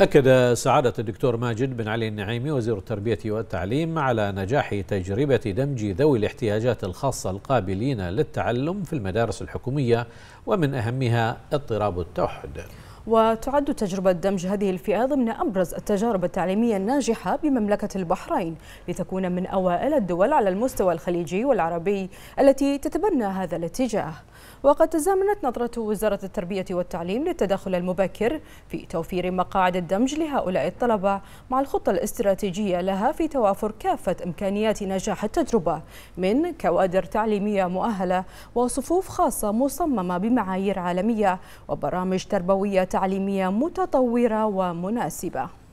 أكد سعادة الدكتور ماجد بن علي النعيمي وزير التربية والتعليم على نجاح تجربة دمج ذوي الاحتياجات الخاصة القابلين للتعلم في المدارس الحكومية ومن أهمها اضطراب التوحد وتعد تجربة دمج هذه الفئة ضمن أبرز التجارب التعليمية الناجحة بمملكة البحرين لتكون من أوائل الدول على المستوى الخليجي والعربي التي تتبنى هذا الاتجاه وقد تزامنت نظرة وزارة التربية والتعليم للتدخل المبكر في توفير مقاعد الدمج لهؤلاء الطلبة مع الخطة الاستراتيجية لها في توافر كافة إمكانيات نجاح التجربة من كوادر تعليمية مؤهلة وصفوف خاصة مصممة بمعايير عالمية وبرامج تربوية تعليمية متطورة ومناسبة